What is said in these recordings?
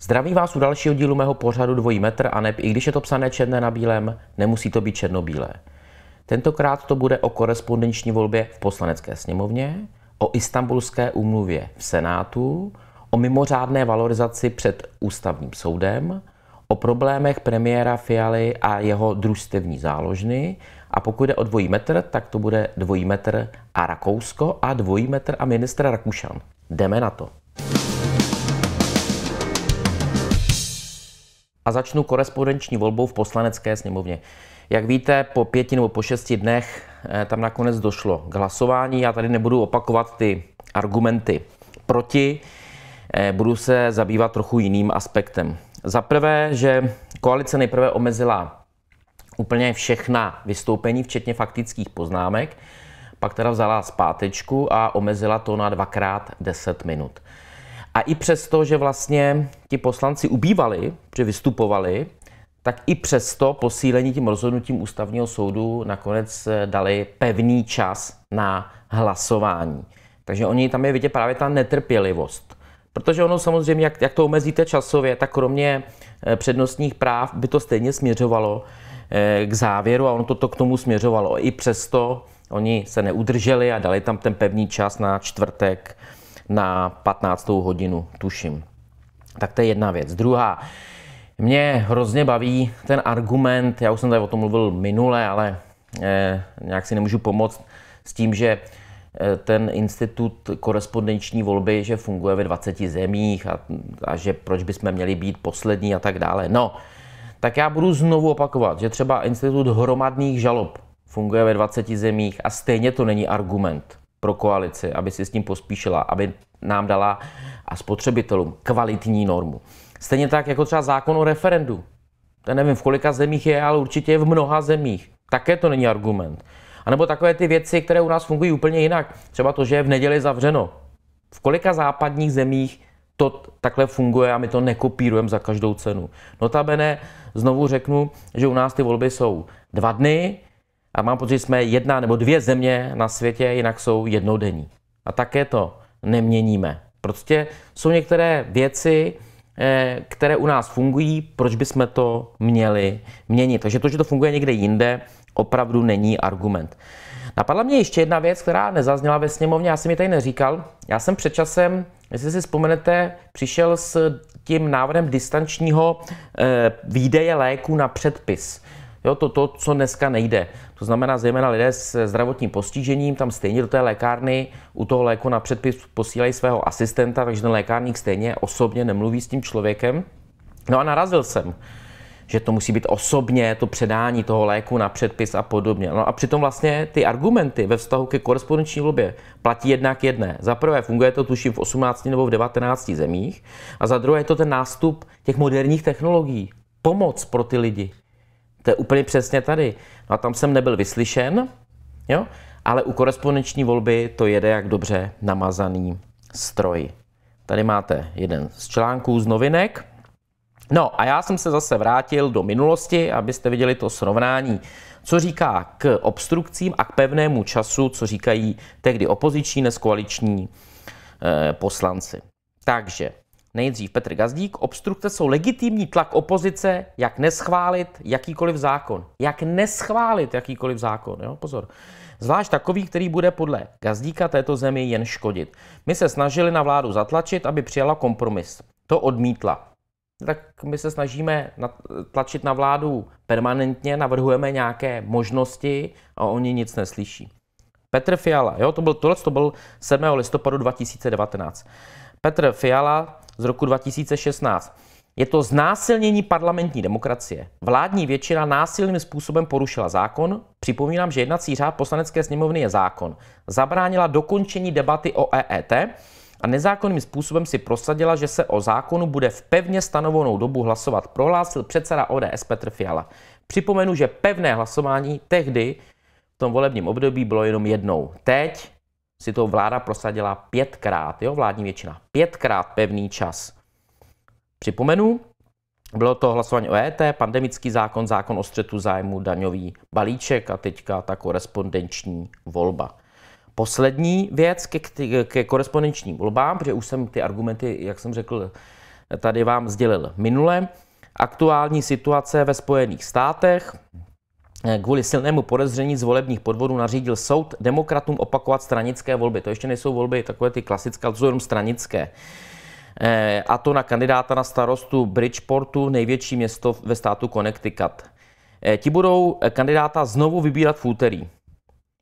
Zdraví vás u dalšího dílu mého pořadu Dvojí metr a neb, i když je to psané černé na bílém, nemusí to být černobílé. Tentokrát to bude o korespondenční volbě v poslanecké sněmovně o istambulské úmluvě v Senátu, o mimořádné valorizaci před ústavním soudem, o problémech premiéra Fialy a jeho družstevní záložny a pokud jde o dvojí metr, tak to bude dvojí metr a Rakousko a dvojí metr a ministr Rakušan. Jdeme na to. A začnu korespondenční volbou v poslanecké sněmovně. Jak víte, po pěti nebo po šesti dnech eh, tam nakonec došlo k hlasování. Já tady nebudu opakovat ty argumenty proti, eh, budu se zabývat trochu jiným aspektem. Za prvé, že koalice nejprve omezila úplně všechna vystoupení, včetně faktických poznámek, pak teda vzala zpátečku a omezila to na dvakrát 10 minut. A i přesto, že vlastně ti poslanci ubývali, že vystupovali, tak i přesto posílení tím rozhodnutím ústavního soudu nakonec eh, dali pevný čas na hlasování. Takže oni tam je vidět právě ta netrpělivost. Protože ono samozřejmě, jak, jak to omezíte časově, tak kromě eh, přednostních práv by to stejně směřovalo eh, k závěru a ono to, to k tomu směřovalo. I přesto oni se neudrželi a dali tam ten pevný čas na čtvrtek na 15. hodinu, tuším. Tak to je jedna věc. Druhá, mě hrozně baví ten argument, já už jsem tady o tom mluvil minule, ale eh, nějak si nemůžu pomoct s tím, že eh, ten institut korespondenční volby, že funguje ve 20 zemích a, a že proč bychom měli být poslední a tak dále. No, tak já budu znovu opakovat, že třeba institut hromadných žalob funguje ve 20 zemích a stejně to není argument pro koalici, aby si s tím pospíšila, aby nám dala a spotřebitelům kvalitní normu. Stejně tak jako třeba zákon o referendu. Ten nevím, v kolika zemích je, ale určitě je v mnoha zemích. Také to není argument. A nebo takové ty věci, které u nás fungují úplně jinak. Třeba to, že je v neděli zavřeno. V kolika západních zemích to takhle funguje a my to nekopírujeme za každou cenu. Notabene znovu řeknu, že u nás ty volby jsou dva dny a mám pocit, že jsme jedna nebo dvě země na světě, jinak jsou jednodenní. A také to neměníme. Prostě jsou některé věci, Eh, které u nás fungují, proč bychom to měli měnit. Takže to, že to funguje někde jinde, opravdu není argument. Napadla mě ještě jedna věc, která nezazněla ve sněmovně, já jsem ji tady neříkal. Já jsem před časem, jestli si vzpomenete, přišel s tím návrhem distančního eh, výdeje léku na předpis. Jo, to, to, co dneska nejde. To znamená zejména lidé s zdravotním postižením, tam stejně do té lékárny u toho léku na předpis posílají svého asistenta, takže ten lékárník stejně osobně nemluví s tím člověkem. No a narazil jsem, že to musí být osobně, to předání toho léku na předpis a podobně. No a přitom vlastně ty argumenty ve vztahu ke korespondenční volbě platí jednak jedné. Za prvé funguje to tuším v 18 nebo v 19 zemích a za druhé je to ten nástup těch moderních technologií. Pomoc pro ty lidi. To je úplně přesně tady. No a tam jsem nebyl vyslyšen, jo? ale u korespondenční volby to jede jak dobře namazaný stroj. Tady máte jeden z článků z novinek. No a já jsem se zase vrátil do minulosti, abyste viděli to srovnání, co říká k obstrukcím a k pevnému času, co říkají tehdy opoziční, neskoaliční eh, poslanci. Takže Nejdřív Petr Gazdík, obstrukce jsou legitimní tlak opozice, jak neschválit jakýkoliv zákon. Jak neschválit jakýkoliv zákon, jo? pozor. Zvlášť takový, který bude podle Gazdíka této zemi jen škodit. My se snažili na vládu zatlačit, aby přijala kompromis. To odmítla. Tak my se snažíme tlačit na vládu permanentně, navrhujeme nějaké možnosti a oni nic neslyší. Petr Fiala, jo, to byl, tohle to byl 7. listopadu 2019. Petr Fiala z roku 2016. Je to znásilnění parlamentní demokracie. Vládní většina násilným způsobem porušila zákon. Připomínám, že jednací řád poslanecké sněmovny je zákon. Zabránila dokončení debaty o EET a nezákonným způsobem si prosadila, že se o zákonu bude v pevně stanovenou dobu hlasovat, prohlásil předseda ODS Petr Fiala. Připomenu, že pevné hlasování tehdy v tom volebním období bylo jenom jednou. Teď si to vláda prosadila pětkrát, jo, vládní většina, pětkrát pevný čas. Připomenu, bylo to hlasování o ET, pandemický zákon, zákon o střetu zájmu, daňový balíček a teďka ta korespondenční volba. Poslední věc ke, ke korespondenčním volbám, protože už jsem ty argumenty, jak jsem řekl, tady vám sdělil minule. Aktuální situace ve Spojených státech, Eh, kvůli silnému podezření z volebních podvodů nařídil soud demokratům opakovat stranické volby. To ještě nejsou volby takové ty klasické, ale to jsou jenom stranické. Eh, a to na kandidáta na starostu Bridgeportu, největší město ve státu Connecticut. Eh, ti budou kandidáta znovu vybírat v úterý.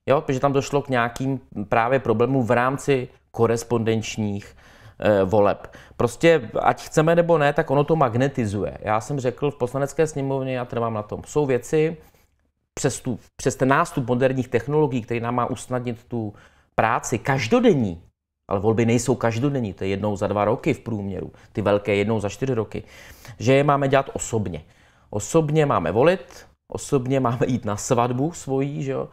Jo, protože tam došlo k nějakým právě problémům v rámci korespondenčních voleb. Prostě ať chceme nebo ne, tak ono to magnetizuje. Já jsem řekl v poslanecké sněmovně, já trvám na tom, jsou věci, přes, tu, přes ten nástup moderních technologií, který nám má usnadnit tu práci každodenní, ale volby nejsou každodenní, to je jednou za dva roky v průměru, ty velké jednou za čtyři roky, že je máme dělat osobně. Osobně máme volit, osobně máme jít na svatbu svojí, že jo?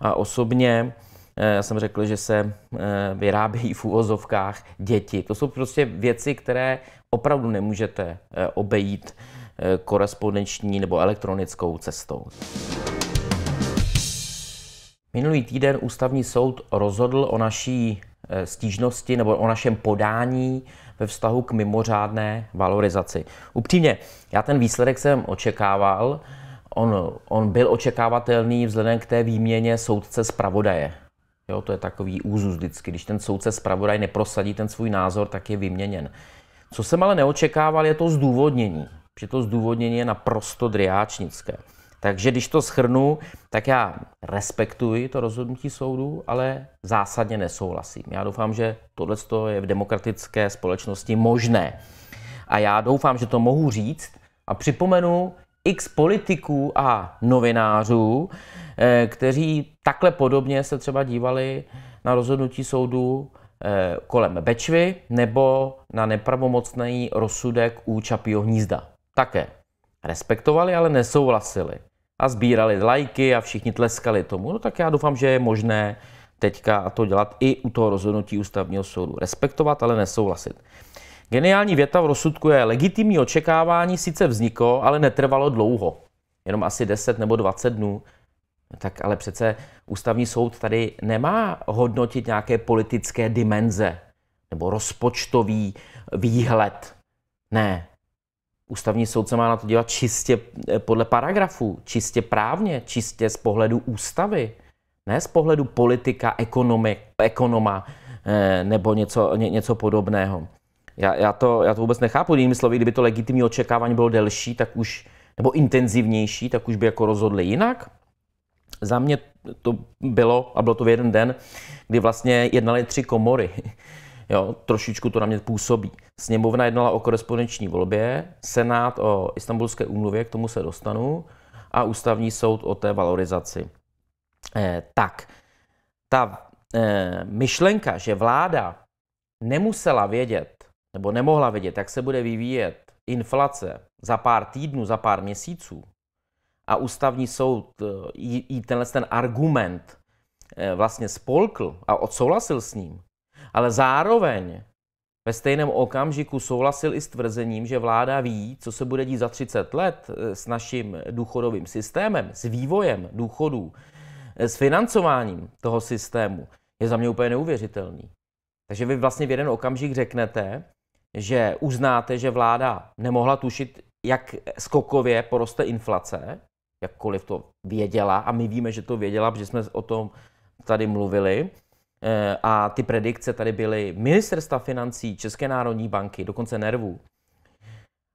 a osobně eh, já jsem řekl, že se eh, vyrábějí v úvozovkách děti. To jsou prostě věci, které opravdu nemůžete eh, obejít korespondenční nebo elektronickou cestou. Minulý týden ústavní soud rozhodl o naší eh, stížnosti nebo o našem podání ve vztahu k mimořádné valorizaci. Upřímně, já ten výsledek jsem očekával, on, on byl očekávatelný vzhledem k té výměně soudce zpravodaje. Jo, to je takový úzus vždycky, když ten soudce zpravodaj neprosadí ten svůj názor, tak je vyměněn. Co jsem ale neočekával, je to zdůvodnění. Protože to zdůvodnění je naprosto driáčnické. Takže když to schrnu, tak já respektuji to rozhodnutí soudu, ale zásadně nesouhlasím. Já doufám, že tohle je v demokratické společnosti možné. A já doufám, že to mohu říct a připomenu x politiků a novinářů, eh, kteří takhle podobně se třeba dívali na rozhodnutí soudu eh, kolem Bečvy nebo na nepravomocný rozsudek u Čapího hnízda. Také respektovali, ale nesouhlasili a sbírali lajky a všichni tleskali tomu. No tak já doufám, že je možné teďka to dělat i u toho rozhodnutí ústavního soudu. Respektovat, ale nesouhlasit. Geniální věta v rozsudku je, legitimní očekávání sice vzniklo, ale netrvalo dlouho. Jenom asi 10 nebo 20 dnů. No tak ale přece ústavní soud tady nemá hodnotit nějaké politické dimenze nebo rozpočtový výhled. Ne, ústavní soud, se má na to dělat čistě eh, podle paragrafů, čistě právně, čistě z pohledu ústavy, ne z pohledu politika, ekonomi, ekonoma eh, nebo něco, ně, něco podobného. Já, já, to, já to vůbec nechápu. Jinými slovy, kdyby to legitimní očekávání bylo delší, tak už, nebo intenzivnější, tak už by jako rozhodli jinak. Za mě to bylo, a bylo to v jeden den, kdy vlastně jednali tři komory. Jo, trošičku to na mě působí. Sněmovna jednala o korespondenční volbě, Senát o istambulské úmluvě, k tomu se dostanu, a ústavní soud o té valorizaci. Eh, tak, ta eh, myšlenka, že vláda nemusela vědět, nebo nemohla vědět, jak se bude vyvíjet inflace za pár týdnů, za pár měsíců, a ústavní soud eh, jí tenhle ten argument eh, vlastně spolkl a odsouhlasil s ním, ale zároveň ve stejném okamžiku souhlasil i s tvrzením, že vláda ví, co se bude dít za 30 let eh, s naším důchodovým systémem, s vývojem důchodů, eh, s financováním toho systému. Je za mě úplně neuvěřitelný. Takže vy vlastně v jeden okamžik řeknete, že uznáte, že vláda nemohla tušit, jak skokově poroste inflace, jakkoliv to věděla, a my víme, že to věděla, protože jsme o tom tady mluvili, Eh, a ty predikce tady byly ministerstva financí, České národní banky, dokonce nervů.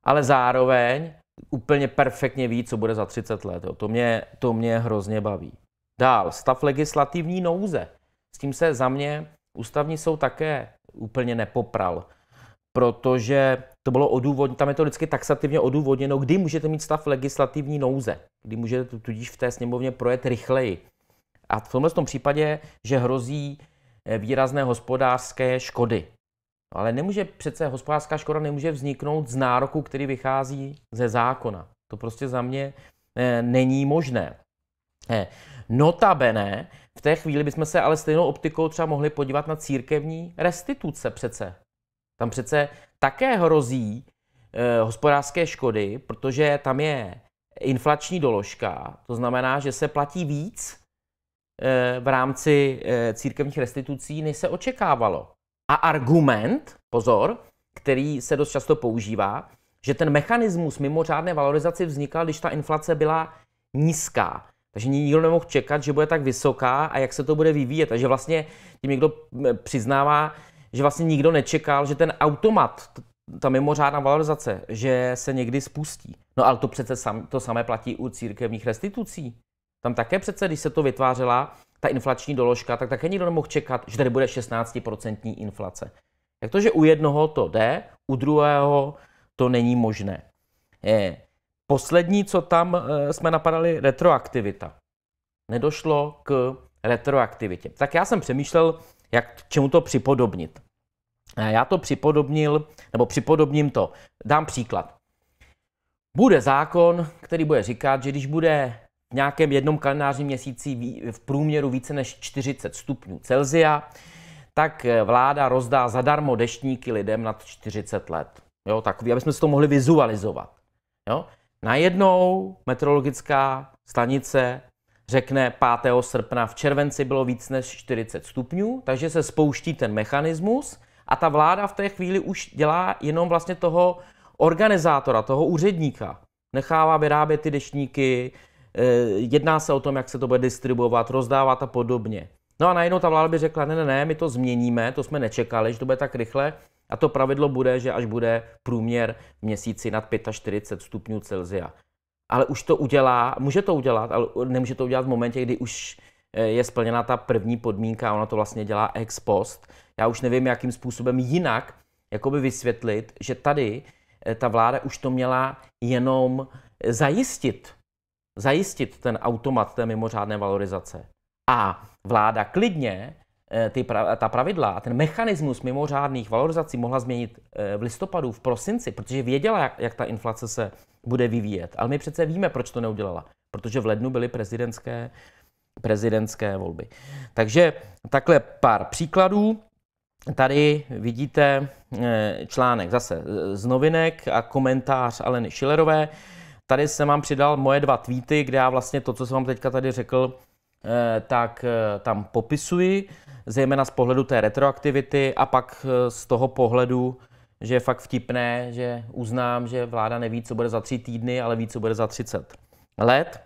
Ale zároveň úplně perfektně ví, co bude za 30 let. Jo. To, mě, to mě hrozně baví. Dál, stav legislativní nouze. S tím se za mě ústavní soud také úplně nepopral, protože to bylo odůvodněno, tam je to vždycky taxativně odůvodněno, kdy můžete mít stav legislativní nouze, kdy můžete tudíž v té sněmovně projet rychleji. A v tomhle tom případě, že hrozí Eh, výrazné hospodářské škody. Ale nemůže přece hospodářská škoda nemůže vzniknout z nároku, který vychází ze zákona. To prostě za mě eh, není možné. Eh, notabene, v té chvíli bychom se ale stejnou optikou třeba mohli podívat na církevní restituce přece. Tam přece také hrozí e, hospodářské škody, protože tam je inflační doložka, to znamená, že se platí víc, Eh, v rámci eh, církevních restitucí, než se očekávalo. A argument, pozor, který se dost často používá, že ten mechanismus mimořádné valorizaci vznikal, když ta inflace byla nízká. Takže nikdo nemohl čekat, že bude tak vysoká a jak se to bude vyvíjet. Takže vlastně tím někdo eh, přiznává, že vlastně nikdo nečekal, že ten automat, ta mimořádná valorizace, že se někdy spustí. No ale to přece sam, to samé platí u církevních restitucí. Tam také přece, když se to vytvářela, ta inflační doložka, tak také nikdo nemohl čekat, že tady bude 16% inflace. Jak to, že u jednoho to jde, u druhého to není možné. Je. Poslední, co tam eh, jsme napadali, retroaktivita. Nedošlo k retroaktivitě. Tak já jsem přemýšlel, jak k čemu to připodobnit. Já to připodobnil, nebo připodobním to. Dám příklad. Bude zákon, který bude říkat, že když bude nějakém jednom kalendářním měsíci v průměru více než 40 stupňů Celzia, tak eh, vláda rozdá zadarmo deštníky lidem nad 40 let. Jo, takový, aby jsme si to mohli vizualizovat. Jo? Najednou meteorologická stanice řekne 5. srpna, v červenci bylo víc než 40 stupňů, takže se spouští ten mechanismus a ta vláda v té chvíli už dělá jenom vlastně toho organizátora, toho úředníka. Nechává vyrábět ty deštníky, Eh, jedná se o tom, jak se to bude distribuovat, rozdávat a podobně. No a najednou ta vláda by řekla, ne, ne, ne, my to změníme, to jsme nečekali, že to bude tak rychle. A to pravidlo bude, že až bude průměr v měsíci nad 45 stupňů Celzia. Ale už to udělá, může to udělat, ale nemůže to udělat v momentě, kdy už eh, je splněna ta první podmínka, ona to vlastně dělá ex post. Já už nevím, jakým způsobem jinak jakoby vysvětlit, že tady eh, ta vláda už to měla jenom zajistit zajistit ten automat té mimořádné valorizace. A vláda klidně eh, ty, pra, ta pravidla a ten mechanismus mimořádných valorizací mohla změnit eh, v listopadu, v prosinci, protože věděla, jak, jak ta inflace se bude vyvíjet. Ale my přece víme, proč to neudělala. Protože v lednu byly prezidentské, prezidentské volby. Takže takhle pár příkladů. Tady vidíte eh, článek zase z novinek a komentář Aleny Schillerové. Tady jsem vám přidal moje dva tweety, kde já vlastně to, co jsem vám teďka tady řekl, eh, tak eh, tam popisuji, zejména z pohledu té retroaktivity a pak eh, z toho pohledu, že je fakt vtipné, že uznám, že vláda neví, co bude za tři týdny, ale ví, co bude za 30 let.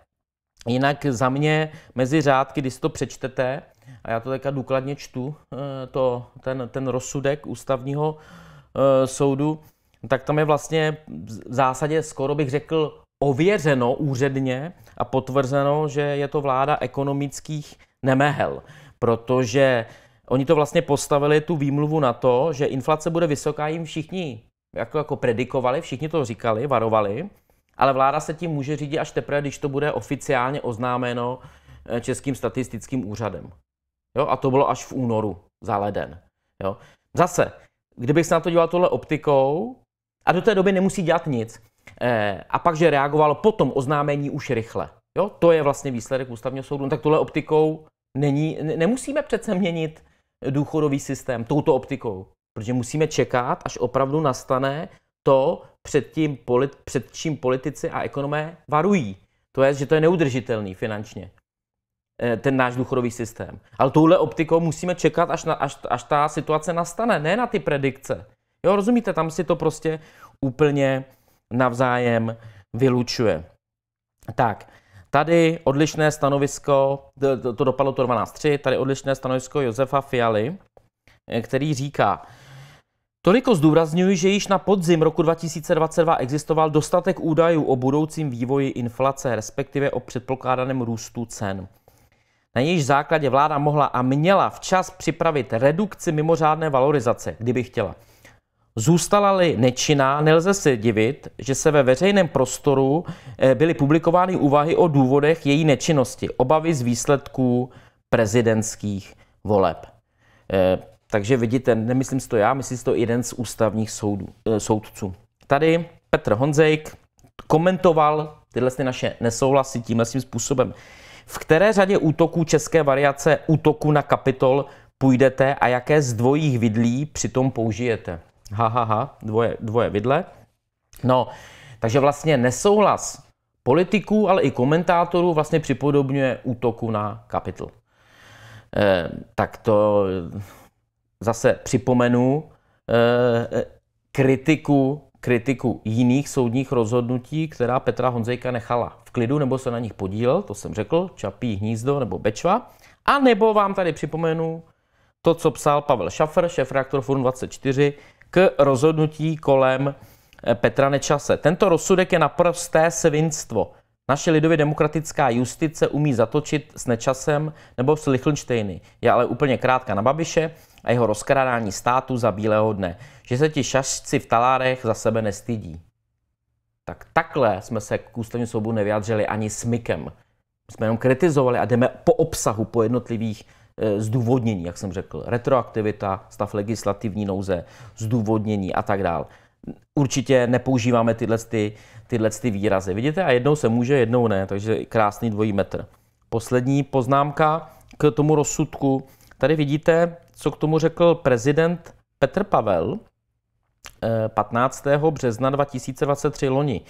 Jinak za mě mezi řádky, když si to přečtete, a já to teďka důkladně čtu, to, ten, ten rozsudek ústavního soudu, tak tam je vlastně v zásadě skoro bych řekl ověřeno úředně a potvrzeno, že je to vláda ekonomických nemehel, protože oni to vlastně postavili tu výmluvu na to, že inflace bude vysoká, jim všichni jako, jako predikovali, všichni to říkali, varovali, ale vláda se tím může řídit až teprve, když to bude oficiálně oznámeno eh, Českým statistickým úřadem. Jo, a to bylo až v únoru za leden. Jo. Zase, kdybych se na to dělal tohle optikou, a do té doby nemusí dělat nic, Eh, a pak, že reagovalo po tom oznámení už rychle. Jo, to je vlastně výsledek ústavního soudu. No, tak tohle optikou není, nemusíme přece měnit důchodový systém touto optikou, protože musíme čekat, až opravdu nastane to, před, tím polit, před čím politici a ekonomé varují. To je, že to je neudržitelný finančně, eh, ten náš důchodový systém. Ale touhle optikou musíme čekat, až, na, až, až ta situace nastane, ne na ty predikce. Jo, rozumíte, tam si to prostě úplně navzájem vylučuje. Tak, tady odlišné stanovisko, to, to dopadlo to 12.3, tady odlišné stanovisko Josefa Fialy, eh, který říká, Toliko zdůrazňuji, že již na podzim roku 2022 existoval dostatek údajů o budoucím vývoji inflace, respektive o předpokládaném růstu cen. Na jejíž základě vláda mohla a měla včas připravit redukci mimořádné valorizace, kdyby chtěla. Zůstala-li nečinná, nelze se divit, že se ve veřejném prostoru eh, byly publikovány úvahy o důvodech její nečinnosti, obavy z výsledků prezidentských voleb. Eh, takže vidíte, nemyslím si to já, myslím si to jeden z ústavních soudů, eh, soudců. Tady Petr Honzejk komentoval tyhle naše nesouhlasy tímhle svým způsobem. V které řadě útoků české variace útoku na kapitol půjdete a jaké z dvojích vidlí přitom použijete? Ha, ha, ha, dvoje, dvoje vidle. No, takže vlastně nesouhlas politiků, ale i komentátorů vlastně připodobňuje útoku na kapitl. E, tak to eh, zase připomenu e, kritiku, kritiku jiných soudních rozhodnutí, která Petra Honzejka nechala v klidu, nebo se na nich podílel, to jsem řekl, Čapí hnízdo nebo Bečva. A nebo vám tady připomenu to, co psal Pavel Šafr, šéf reaktor Forum 24, k rozhodnutí kolem eh, Petra Nečase. Tento rozsudek je naprosté svinstvo. Naše lidově demokratická justice umí zatočit s Nečasem nebo s Lichtensteiny. Je ale úplně krátká na Babiše a jeho rozkrádání státu za bílého dne. Že se ti šašci v talárech za sebe nestydí. Tak takhle jsme se k ústavní soudu nevyjádřili ani smykem. My jsme jenom kritizovali a jdeme po obsahu, po jednotlivých Eh, zdůvodnění, jak jsem řekl, retroaktivita, stav legislativní nouze, zdůvodnění a tak dále. Určitě nepoužíváme tyhle, ty, tyhle ty výrazy. Vidíte, a jednou se může, jednou ne, takže krásný dvojí metr. Poslední poznámka k tomu rozsudku. Tady vidíte, co k tomu řekl prezident Petr Pavel 15. Eh, března 2023 loni.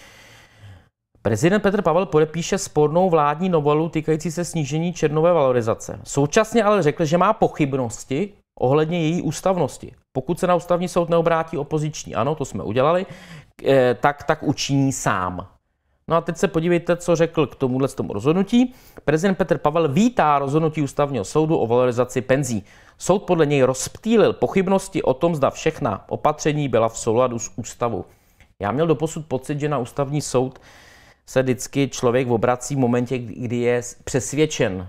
Prezident Petr Pavel podepíše spornou vládní novelu týkající se snížení černové valorizace. Současně ale řekl, že má pochybnosti ohledně její ústavnosti. Pokud se na ústavní soud neobrátí opoziční, ano, to jsme udělali, eh, tak, tak učiní sám. No a teď se podívejte, co řekl k tomuhle tomu rozhodnutí. Prezident Petr Pavel vítá rozhodnutí ústavního soudu o valorizaci penzí. Soud podle něj rozptýlil pochybnosti o tom, zda všechna opatření byla v souladu s ústavou. Já měl doposud pocit, že na ústavní soud se vždycky člověk obrací v momentě, kdy je přesvědčen,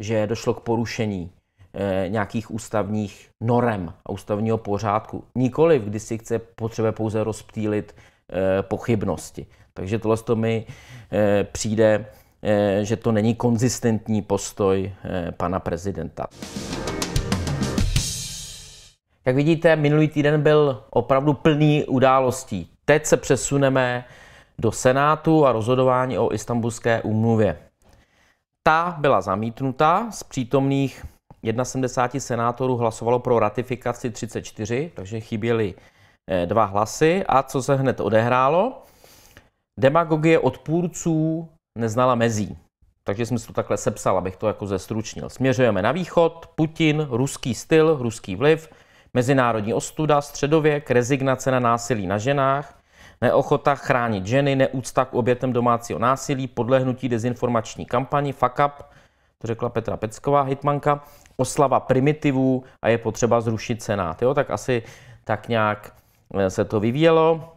že došlo k porušení eh, nějakých ústavních norem a ústavního pořádku. Nikoliv, kdy si chce potřebuje pouze rozptýlit eh, pochybnosti. Takže tohle to mi eh, přijde, že to není konzistentní postoj pana prezidenta. Jak vidíte, minulý týden byl opravdu plný událostí. Teď se přesuneme do Senátu a rozhodování o istambulské úmluvě. Ta byla zamítnuta, z přítomných 71 senátorů hlasovalo pro ratifikaci 34, takže chyběly eh, dva hlasy. A co se hned odehrálo? Demagogie odpůrců neznala mezí. Takže jsem si to takhle sepsal, abych to jako zestručnil. Směřujeme na východ, Putin, ruský styl, ruský vliv, mezinárodní ostuda, středověk, rezignace na násilí na ženách, Neochota chránit ženy, neúcta k obětem domácího násilí, podlehnutí dezinformační kampani, fuck up, to řekla Petra Pecková, hitmanka, oslava primitivů a je potřeba zrušit senát. Jo? Tak asi tak nějak eh, se to vyvíjelo.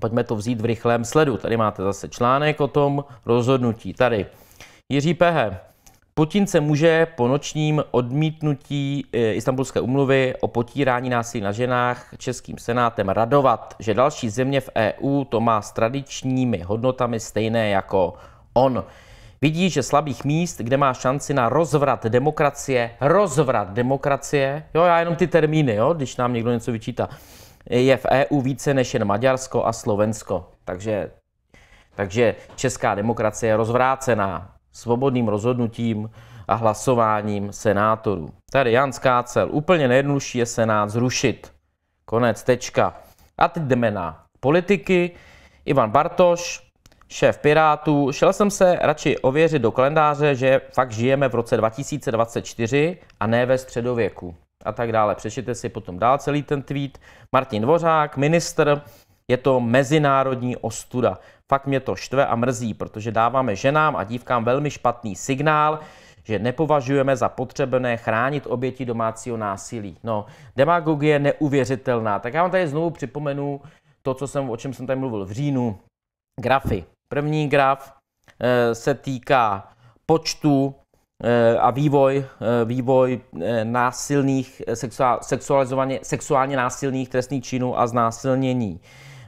Pojďme to vzít v rychlém sledu. Tady máte zase článek o tom rozhodnutí. Tady Jiří Pehe, Putin se může po nočním odmítnutí eh, Istanbulské umluvy o potírání násilí na ženách českým senátem radovat, že další země v EU to má s tradičními hodnotami stejné jako on. Vidí, že slabých míst, kde má šanci na rozvrat demokracie, rozvrat demokracie, jo, já jenom ty termíny, jo, když nám někdo něco vyčítá, je v EU více než jen Maďarsko a Slovensko. Takže, takže česká demokracie je rozvrácená svobodným rozhodnutím a hlasováním senátorů. Tady Jan Skácel. Úplně nejjednodušší je senát zrušit. Konec, tečka. A teď jdeme na politiky. Ivan Bartoš, šéf Pirátů. Šel jsem se radši ověřit do kalendáře, že fakt žijeme v roce 2024 a ne ve středověku. A tak dále. Přečtěte si potom dál celý ten tweet. Martin Dvořák, ministr, je to mezinárodní ostuda. Fakt mě to štve a mrzí, protože dáváme ženám a dívkám velmi špatný signál, že nepovažujeme za potřebné chránit oběti domácího násilí. No, demagogie je neuvěřitelná. Tak já vám tady znovu připomenu to, co jsem, o čem jsem tady mluvil v říjnu. Grafy. První graf eh, se týká počtu eh, a vývoj, eh, vývoj násilných, sexuál, sexuálně násilných trestných činů a znásilnění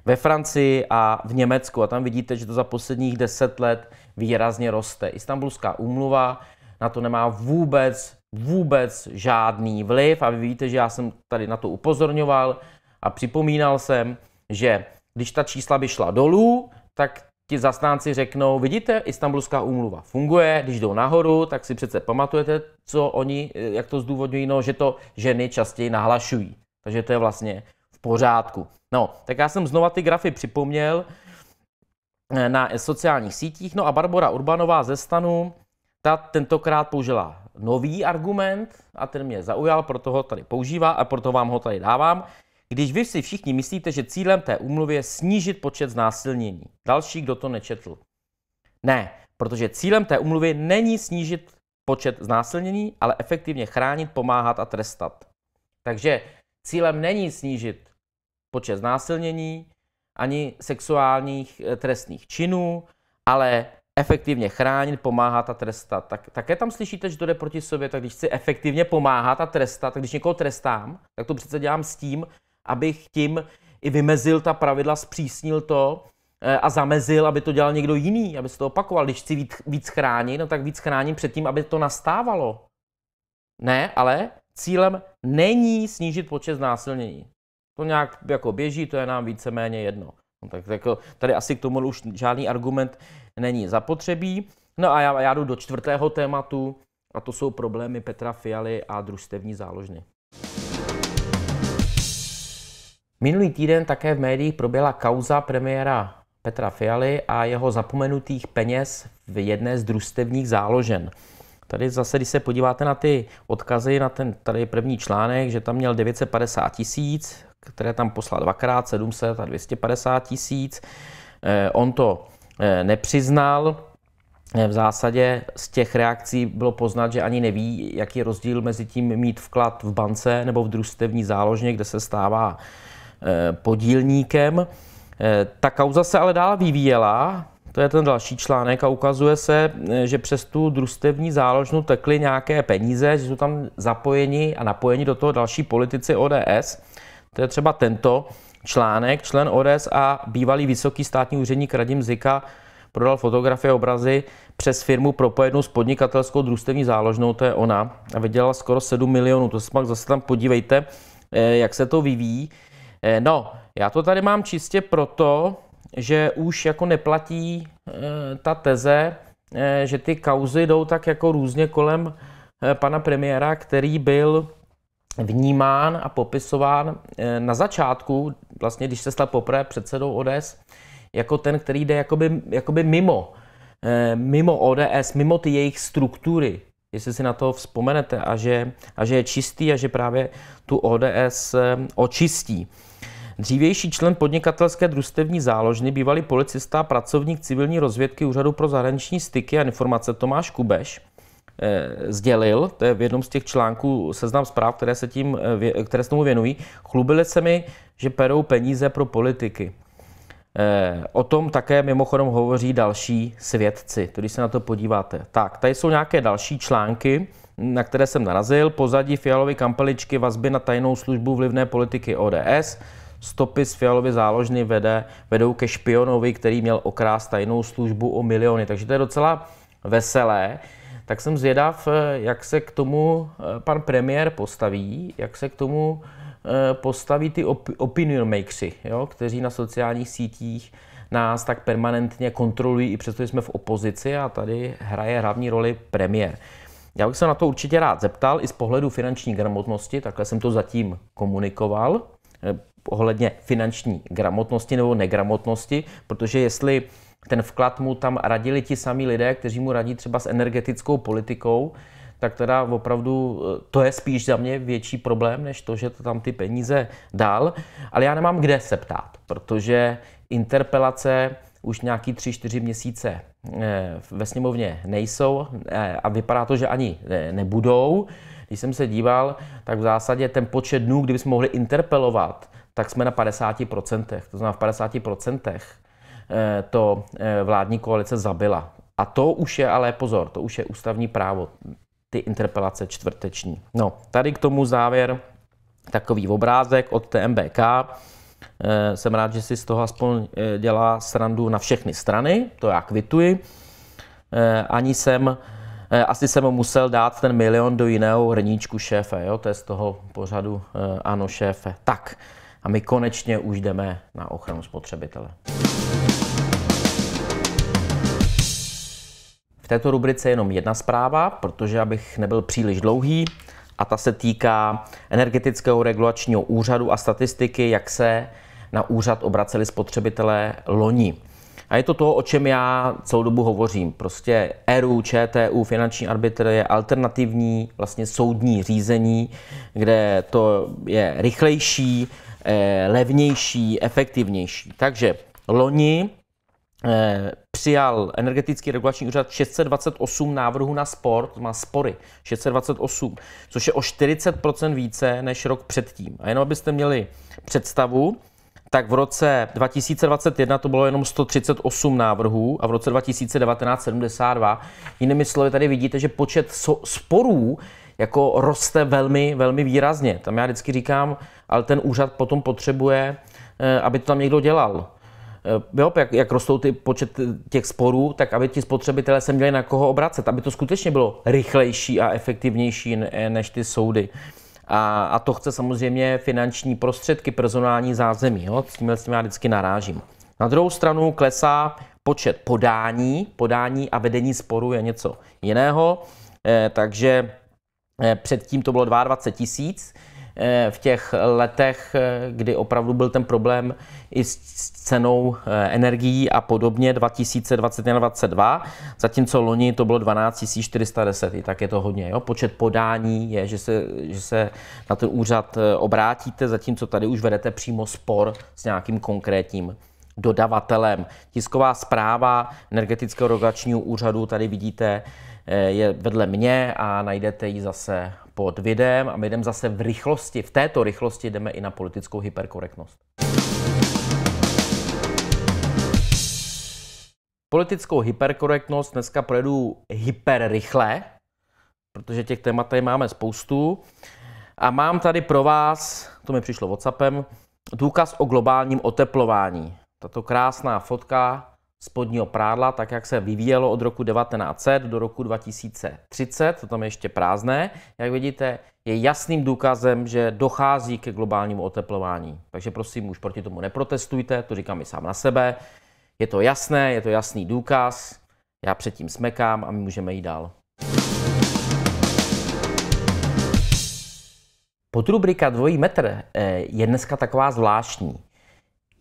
ve Francii a v Německu. A tam vidíte, že to za posledních deset let výrazně roste. Istanbulská úmluva na to nemá vůbec, vůbec žádný vliv. A vy víte, že já jsem tady na to upozorňoval a připomínal jsem, že když ta čísla by šla dolů, tak ti zastánci řeknou, vidíte, Istanbulská úmluva funguje, když jdou nahoru, tak si přece pamatujete, co oni, jak to zdůvodňují, no, že to ženy častěji nahlašují. Takže to je vlastně pořádku. No, tak já jsem znova ty grafy připomněl eh, na sociálních sítích. No a Barbara Urbanová ze stanu, ta tentokrát použila nový argument a ten mě zaujal, proto ho tady používá a proto vám ho tady dávám. Když vy si všichni myslíte, že cílem té úmluvy je snížit počet znásilnění. Další, kdo to nečetl. Ne, protože cílem té úmluvy není snížit počet znásilnění, ale efektivně chránit, pomáhat a trestat. Takže cílem není snížit počet znásilnění, ani sexuálních eh, trestných činů, ale efektivně chránit, pomáhat a trestat. Tak, také tam slyšíte, že to jde proti sobě, tak když chci efektivně pomáhat a trestat, tak když někoho trestám, tak to přece dělám s tím, abych tím i vymezil ta pravidla, zpřísnil to eh, a zamezil, aby to dělal někdo jiný, aby se to opakoval. Když chci víc, víc chránit, no tak víc chráním před tím, aby to nastávalo. Ne, ale cílem není snížit počet znásilnění. To nějak jako běží, to je nám víceméně jedno. No, tak jako, tady asi k tomu už žádný argument není zapotřebí. No a já, já jdu do čtvrtého tématu, a to jsou problémy Petra Fialy a družstevní záložny. Minulý týden také v médiích proběhla kauza premiéra Petra Fialy a jeho zapomenutých peněz v jedné z družstevních záložen. Tady zase, když se podíváte na ty odkazy, na ten tady první článek, že tam měl 950 tisíc, které tam poslal dvakrát, 700 a 250 tisíc. Eh, on to eh, nepřiznal. Eh, v zásadě z těch reakcí bylo poznat, že ani neví, jaký je rozdíl mezi tím mít vklad v bance nebo v družstevní záložně, kde se stává podílníkem. Ta kauza se ale dál vyvíjela, to je ten další článek a ukazuje se, že přes tu družstevní záložnu tekly nějaké peníze, že jsou tam zapojeni a napojeni do toho další politici ODS. To je třeba tento článek. Člen ODS a bývalý vysoký státní úředník Radim Zika prodal fotografie a obrazy přes firmu propojenou s podnikatelskou družstevní záložnou, to je ona, a vydělala skoro 7 milionů. To se pak zase tam podívejte, eh, jak se to vyvíjí. Eh, no, já to tady mám čistě proto, že už jako neplatí eh, ta teze, že ty kauzy jdou tak jako různě kolem pana premiéra, který byl vnímán a popisován eh, na začátku, vlastně když se stal poprvé předsedou ODS, jako ten, který jde jakoby, jakoby mimo, eh, mimo ODS, mimo ty jejich struktury, jestli si na to vzpomenete, a že, a že je čistý a že právě tu ODS eh, očistí. Dřívější člen podnikatelské družstevní záložny, bývalý policista a pracovník civilní rozvědky Úřadu pro zahraniční styky a informace Tomáš Kubeš, Eh, sdělil, to je v jednom z těch článků seznam zpráv, které se, tím, eh, které se tomu věnují, chlubili se mi, že perou peníze pro politiky. Eh, o tom také mimochodem hovoří další svědci, když se na to podíváte. Tak, tady jsou nějaké další články, na které jsem narazil. Pozadí Fialovy kampeličky vazby na tajnou službu vlivné politiky ODS. Stopy z Fialovy záložny vede, vedou ke špionovi, který měl okrást tajnou službu o miliony. Takže to je docela veselé tak jsem zvědav, eh, jak se k tomu eh, pan premiér postaví, jak se k tomu eh, postaví ty op- opinion makersi, jo, kteří na sociálních sítích nás tak permanentně kontrolují, i přesto jsme v opozici a tady hraje hlavní roli premiér. Já bych se na to určitě rád zeptal, i z pohledu finanční gramotnosti, takhle jsem to zatím komunikoval, ohledně finanční gramotnosti nebo negramotnosti, protože jestli ten vklad mu tam radili ti sami lidé, kteří mu radí třeba s energetickou politikou, tak teda opravdu eh, to je spíš za mě větší problém, než to, že to tam ty peníze dal. Ale já nemám kde se ptát, protože interpelace už nějaký 3-4 měsíce eh, ve sněmovně nejsou eh, a vypadá to, že ani nebudou. Když jsem se díval, tak v zásadě ten počet dnů, kdybychom mohli interpelovat, tak jsme na 50%. To znamená, v Eh, to eh, vládní koalice zabila. A to už je ale pozor, to už je ústavní právo, ty interpelace čtvrteční. No, tady k tomu závěr takový obrázek od TMBK. Eh, jsem rád, že si z toho aspoň dělá srandu na všechny strany, to já kvituji. Ani jsem, asi jsem musel dát ten milion do jiného hrníčku šéfe, jo? to je z toho pořadu Ano šéfe. Tak, a my konečně už jdeme na ochranu spotřebitele. této rubrice jenom jedna zpráva, protože abych nebyl příliš dlouhý, a ta se týká energetického regulačního úřadu a statistiky, jak se na úřad obraceli spotřebitelé loni. A je to to, o čem já celou dobu hovořím. Prostě ERU, ČTU, finanční arbitr je alternativní vlastně soudní řízení, kde to je rychlejší, eh, levnější, efektivnější. Takže loni Eh, přijal energetický regulační úřad 628 návrhů na sport, má spory 628, což je o 40% více než rok předtím. A jenom abyste měli představu, tak v roce 2021 to bylo jenom 138 návrhů a v roce 2019 72. Jinými slovy, tady vidíte, že počet so- sporů jako roste velmi, velmi výrazně. Tam já vždycky říkám, ale ten úřad potom potřebuje, eh, aby to tam někdo dělal. Eh, jo, jak, jak rostou ty počet eh, těch sporů, tak aby ti spotřebitelé se měli na koho obracet, aby to skutečně bylo rychlejší a efektivnější eh, než ty soudy. A, a to chce samozřejmě finanční prostředky, personální zázemí. Jo? S tím já vždycky narážím. Na druhou stranu klesá počet podání. Podání a vedení sporu je něco jiného. Eh, takže eh, předtím to bylo 22 tisíc, Eh, v těch letech, eh, kdy opravdu byl ten problém i s cenou eh, energií a podobně 2021-2022, zatímco loni to bylo 12 410, i tak je to hodně. Jo? Počet podání je, že se, že se na ten úřad obrátíte, zatímco tady už vedete přímo spor s nějakým konkrétním dodavatelem. Tisková zpráva energetického rogačního úřadu tady vidíte, je vedle mě a najdete ji zase pod videem a my jdeme zase v rychlosti, v této rychlosti jdeme i na politickou hyperkorektnost. Politickou hyperkorektnost dneska projedu hyperrychle, protože těch témat tady máme spoustu. A mám tady pro vás, to mi přišlo WhatsAppem, důkaz o globálním oteplování. Tato krásná fotka spodního prádla, tak jak se vyvíjelo od roku 1900 do roku 2030, to tam je ještě prázdné, jak vidíte, je jasným důkazem, že dochází ke globálnímu oteplování. Takže prosím, už proti tomu neprotestujte, to říkám i sám na sebe. Je to jasné, je to jasný důkaz, já předtím smekám a my můžeme jít dál. Podrubrika dvojí metr eh, je dneska taková zvláštní.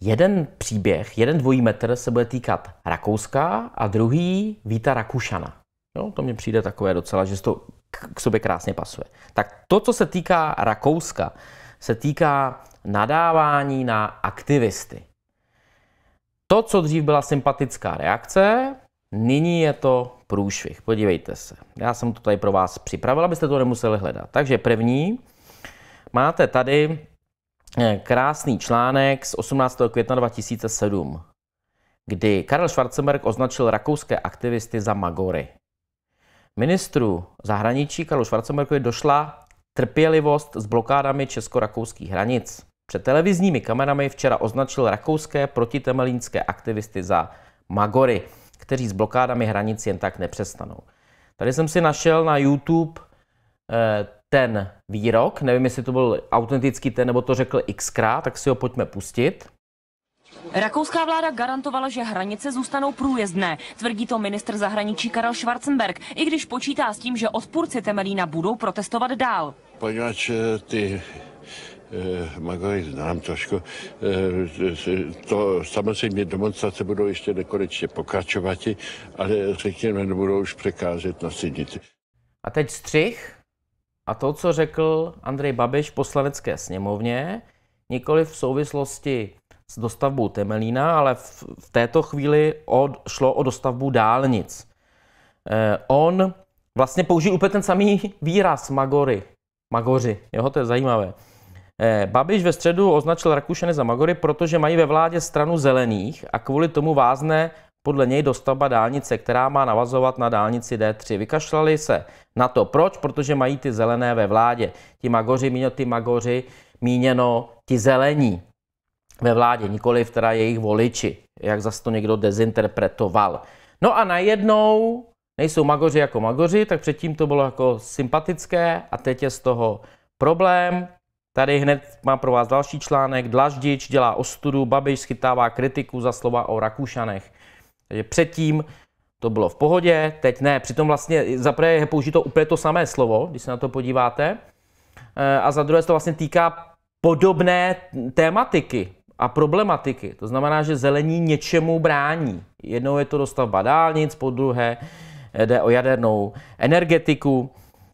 Jeden příběh, jeden dvojí metr se bude týkat Rakouska a druhý Víta Rakušana. Jo, to mně přijde takové docela, že to k sobě krásně pasuje. Tak to, co se týká Rakouska, se týká nadávání na aktivisty. To, co dřív byla sympatická reakce, nyní je to průšvih. Podívejte se. Já jsem to tady pro vás připravil, abyste to nemuseli hledat. Takže první, máte tady Eh, krásný článek z 18. května 2007, kdy Karel Schwarzenberg označil rakouské aktivisty za magory. Ministru zahraničí Karlu Schwarzenbergovi došla trpělivost s blokádami česko-rakouských hranic. Před televizními kamerami včera označil rakouské protitemelínské aktivisty za magory, kteří s blokádami hranic jen tak nepřestanou. Tady jsem si našel na YouTube eh, ten výrok, nevím, jestli to byl autentický ten, nebo to řekl xkrát, tak si ho pojďme pustit. Rakouská vláda garantovala, že hranice zůstanou průjezdné. Tvrdí to ministr zahraničí Karel Schwarzenberg, i když počítá s tím, že odpůrci Temelína budou protestovat dál. Poněvadž eh, ty Eh, Magory znám trošku. Eh, to samozřejmě demonstrace budou ještě nekonečně pokračovat, ale řekněme, nebudou už překážet na silnici. A teď střih. A to, co řekl Andrej Babiš v poslanecké sněmovně, nikoli v souvislosti s dostavbou Temelína, ale v, v této chvíli o, šlo o dostavbu dálnic. Eh, on vlastně použil úplně ten samý výraz Magory. Magoři, jo, to je zajímavé. Eh, Babiš ve středu označil Rakušany za Magory, protože mají ve vládě stranu zelených a kvůli tomu vázne podle něj dostavba dálnice, která má navazovat na dálnici D3. Vykašlali se na to. Proč? Protože mají ty zelené ve vládě. Ti magoři, míněno ty magoři, míněno ti zelení ve vládě, nikoli teda jejich voliči, jak zase to někdo dezinterpretoval. No a najednou nejsou magoři jako magoři, tak předtím to bylo jako sympatické a teď je z toho problém. Tady hned mám pro vás další článek. Dlaždič dělá ostudu, Babiš schytává kritiku za slova o Rakušanech. Takže předtím to bylo v pohodě, teď ne. Přitom vlastně prvé je použito úplně to samé slovo, když se na to podíváte. Eh, a za druhé se to vlastně týká podobné tématiky a problematiky. To znamená, že zelení něčemu brání. Jednou je to dostavba dálnic, po druhé eh, jde o jadernou energetiku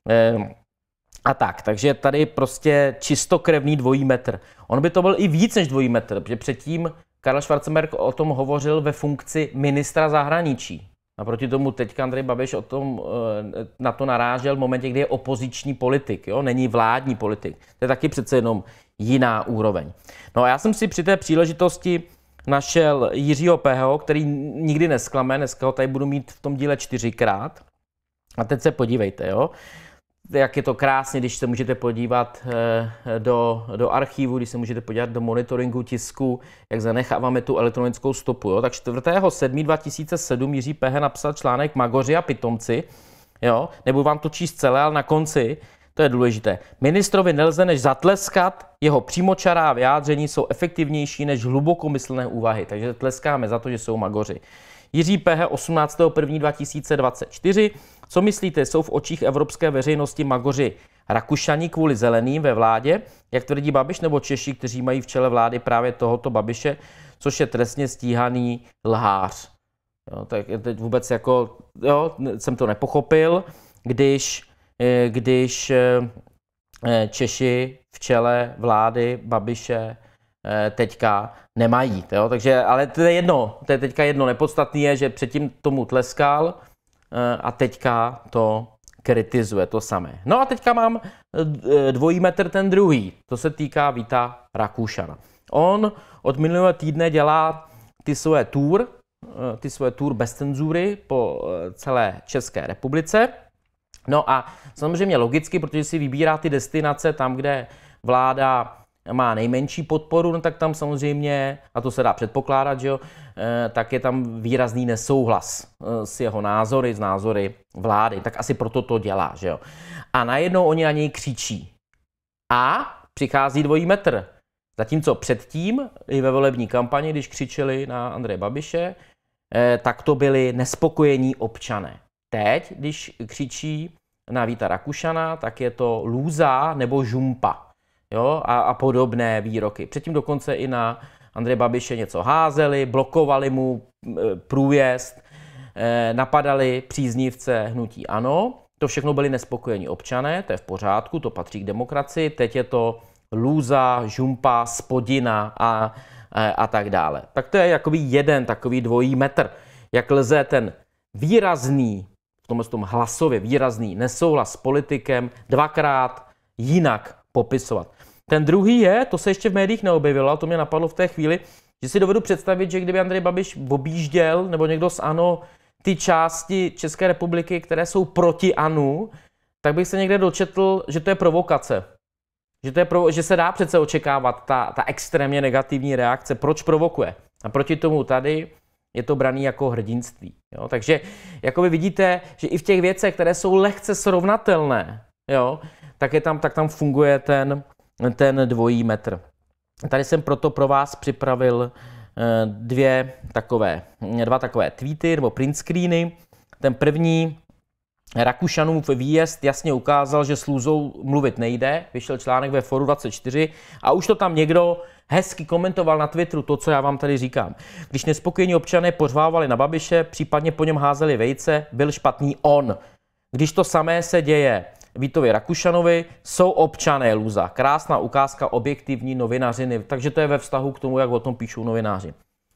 eh, a tak. Takže tady prostě čistokrevný dvojí metr. On by to byl i víc než dvojí metr, protože předtím Karel Schwarzenberg o tom hovořil ve funkci ministra zahraničí. Naproti tomu teď Andrej Babiš o tom, eh, na to narážel v momentě, kdy je opoziční politik, jo? není vládní politik. To je taky přece jenom jiná úroveň. No a já jsem si při té příležitosti našel Jiřího Peho, který nikdy nesklame, dneska ho tady budu mít v tom díle čtyřikrát. A teď se podívejte, jo jak je to krásně, když se můžete podívat eh, do, do archivu, když se můžete podívat do monitoringu tisku, jak zanecháváme tu elektronickou stopu. Jo? Tak 4.7.2007 Jiří Pehe napsal článek Magoři a pitomci. Jo? Nebudu vám to číst celé, ale na konci to je důležité. Ministrovi nelze než zatleskat, jeho přímočará vyjádření jsou efektivnější než hlubokomyslné úvahy, takže tleskáme za to, že jsou magoři. Jiří Pehe 18.1.2024 co myslíte, jsou v očích evropské veřejnosti magoři Rakušani kvůli zeleným ve vládě, jak tvrdí Babiš, nebo Češi, kteří mají v čele vlády právě tohoto Babiše, což je trestně stíhaný lhář. Jo, tak teď vůbec jako, jo, jsem to nepochopil, když, eh, když eh, eh, Češi v čele vlády Babiše teďka nemají. Jo? Takže, ale to je jedno, to je teďka jedno. Nepodstatný je, že předtím tomu tleskal, Eh, a teďka to kritizuje to samé. No a teďka mám eh, dvojí metr ten druhý. To se týká Víta Rakušana. On od minulého týdne dělá ty svoje tour, eh, ty svoje tour bez cenzury po celé České republice. No a samozřejmě logicky, protože si vybírá ty destinace tam, kde vláda má nejmenší podporu, no tak tam samozřejmě, a to se dá předpokládat, že jo, eh, tak je tam výrazný nesouhlas eh, s jeho názory, s názory vlády. Tak asi proto to dělá, že jo. A najednou oni na něj křičí. A přichází dvojí metr. Zatímco předtím, i ve volební kampani, když křičeli na Andreje Babiše, eh, tak to byli nespokojení občané. Teď, když křičí na Víta Rakušana, tak je to lůza nebo žumpa jo, a, a podobné výroky. Předtím dokonce i na Andreje Babiše něco házeli, blokovali mu e, průjezd, e, napadali příznivce hnutí ANO. To všechno byli nespokojení občané, to je v pořádku, to patří k demokracii. Teď je to lůza, žumpa, spodina a, a, e, a tak dále. Tak to je jakoby jeden takový dvojí metr, jak lze ten výrazný, v tomhle tom hlasově výrazný nesouhlas s politikem dvakrát jinak popisovat. Ten druhý je, to se ještě v médiích neobjevilo, to mě napadlo v té chvíli, že si dovedu představit, že kdyby Andrej Babiš objížděl, nebo někdo z ANO, ty části České republiky, které jsou proti ANU, tak bych se někde dočetl, že to je provokace. Že, to je provo- že se dá přece očekávat ta, ta extrémně negativní reakce, proč provokuje. A proti tomu tady je to braný jako hrdinství. Jo? Takže jako vy vidíte, že i v těch věcech, které jsou lehce srovnatelné, jo, tak, je tam, tak tam funguje ten, ten dvojí metr. Tady jsem proto pro vás připravil eh, dvě takové, dva takové tweety nebo print screeny. Ten první Rakušanův výjezd jasně ukázal, že s Lůzou mluvit nejde. Vyšel článek ve Foru 24 a už to tam někdo hezky komentoval na Twitteru to, co já vám tady říkám. Když nespokojení občané pořvávali na Babiše, případně po něm házeli vejce, byl špatný on. Když to samé se děje Vítovi Rakušanovi, jsou občané Luza. Krásná ukázka objektivní novinařiny, takže to je ve vztahu k tomu, jak o tom píšou novináři.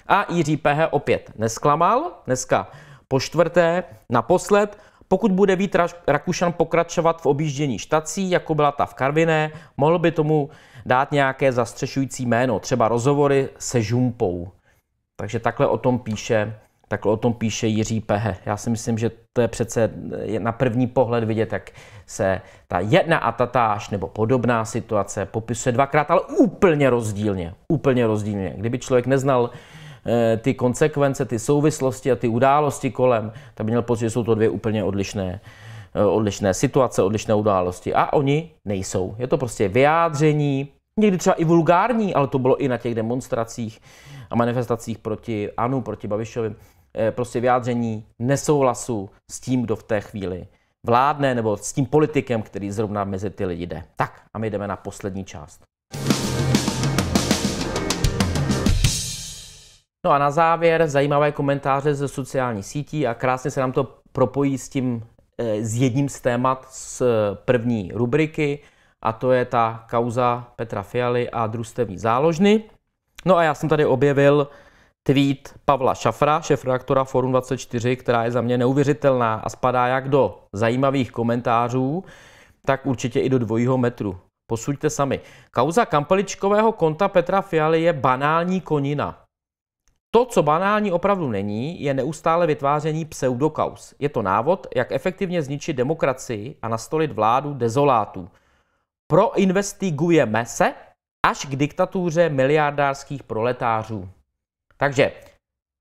A Jiří PH opět nesklamal, dneska po čtvrté, naposled, pokud bude Vít Rakušan pokračovat v objíždění štací, jako byla ta v Karviné, mohl by tomu dát nějaké zastřešující jméno, třeba rozhovory se žumpou. Takže takhle o tom píše tak o tom píše Jiří Pehe. Já si myslím, že to je přece na první pohled vidět, jak se ta jedna a tatáž nebo podobná situace popisuje dvakrát, ale úplně rozdílně. Úplně rozdílně. Kdyby člověk neznal eh, ty konsekvence, ty souvislosti a ty události kolem, tak by měl pocit, že jsou to dvě úplně odlišné, eh, odlišné situace, odlišné události. A oni nejsou. Je to prostě vyjádření, někdy třeba i vulgární, ale to bylo i na těch demonstracích a manifestacích proti Anu, proti Babišovi. Eh, prostě vyjádření nesouhlasu s tím, kdo v té chvíli vládne, nebo s tím politikem, který zrovna mezi ty lidi jde. Tak a my jdeme na poslední část. No a na závěr zajímavé komentáře ze sociálních sítí a krásně se nám to propojí s tím, eh, s jedním z témat z eh, první rubriky, a to je ta kauza Petra Fialy a družstevní záložny. No a já jsem tady objevil tweet Pavla Šafra, šefredaktora Forum 24, která je za mě neuvěřitelná a spadá jak do zajímavých komentářů, tak určitě i do dvojího metru. Posuďte sami. Kauza kampeličkového konta Petra Fialy je banální konina. To, co banální opravdu není, je neustále vytváření pseudokaus. Je to návod, jak efektivně zničit demokracii a nastolit vládu dezolátů. Proinvestigujeme se až k diktatuře miliardářských proletářů. Takže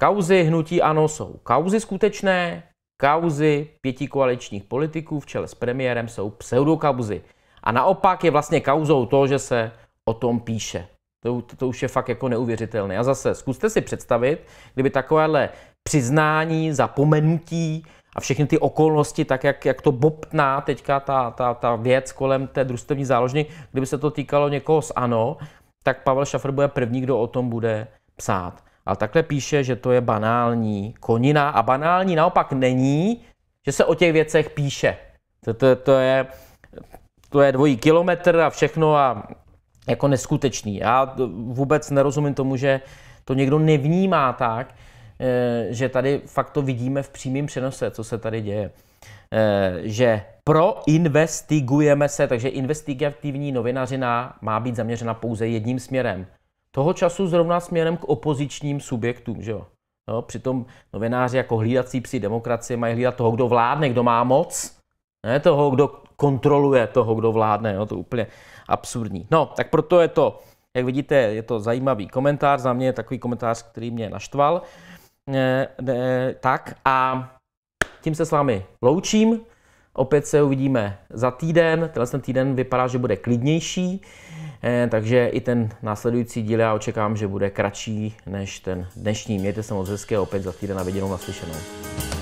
kauzy hnutí ANO jsou kauzy skutečné, kauzy pěti koaličních politiků v čele s premiérem jsou pseudokauzy. A naopak je vlastně kauzou to, že se o tom píše. To, to, to už je fakt jako neuvěřitelné. A zase zkuste si představit, kdyby takovéhle přiznání, zapomenutí a všechny ty okolnosti, tak jak, jak to bobtná teďka ta, ta, ta věc kolem té družstevní záložny, kdyby se to týkalo někoho z ANO, tak Pavel Šafr bude první, kdo o tom bude psát. Ale takhle píše, že to je banální konina a banální naopak není, že se o těch věcech píše. To, to, to, je, to je dvojí kilometr a všechno a jako neskutečný. Já vůbec nerozumím tomu, že to někdo nevnímá tak, eh, že tady fakt to vidíme v přímém přenose, co se tady děje. Eh, že proinvestigujeme se, takže investigativní novinařina má být zaměřena pouze jedním směrem – toho času zrovna směrem k opozičním subjektům. Že jo? Jo, no, přitom novináři jako hlídací psi demokracie mají hlídat toho, kdo vládne, kdo má moc, ne toho, kdo kontroluje toho, kdo vládne. Jo, to je úplně absurdní. No, tak proto je to, jak vidíte, je to zajímavý komentář. Za mě je takový komentář, který mě naštval. E, e, tak a tím se s vámi loučím. Opět se uvidíme za týden. Tenhle ten týden vypadá, že bude klidnější. Eh, takže i ten následující díl já očekám, že bude kratší než ten dnešní. Mějte se moc hezké opět za týden na viděnou naslyšenou.